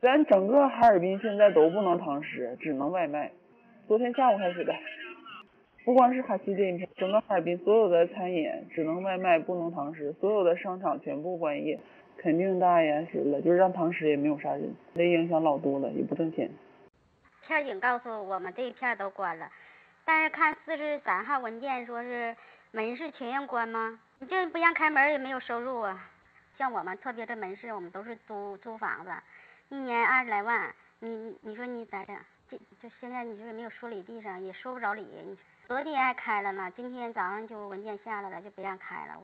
咱整个哈尔滨现在都不能堂食，只能外卖。昨天下午开始的，不光是哈西这一片，整个哈尔滨所有的餐饮只能外卖，不能堂食。所有的商场全部关业，肯定大延时了，就是让堂食也没有啥人。那影响老多了，也不挣钱。片警告诉我们这一片都关了，但是看四十三号文件说是门市全关吗？你就不让开门也没有收入啊。像我们特别的门市，我们都是租租房子。一年二十来万，你你说你咋整？就就现在，你就是没有说理地上，也说不着理。昨天还开了呢，今天早上就文件下来了，就不让开了。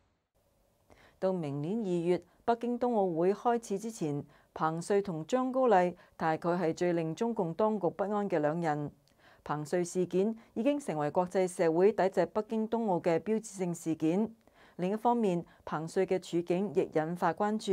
到明年二月，北京冬奥会开始之前，彭帅同张高丽大概系最令中共当局不安嘅两人。彭帅事件已经成为国际社会抵制北京冬奥嘅标志性事件。另一方面，彭帅嘅处境亦引发关注。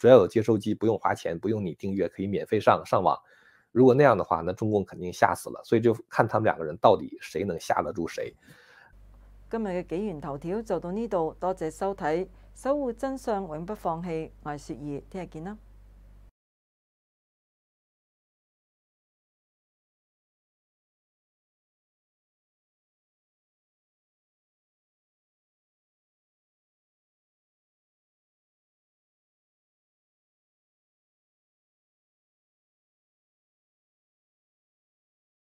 只要有接收机，不用花钱，不用你订阅，可以免费上上网。如果那样的话，那中共肯定吓死了。所以就看他们两个人到底谁能吓得住谁。今日嘅纪元头条就到呢度，多谢收睇，守护真相，永不放弃，系雪儿，听日见啦。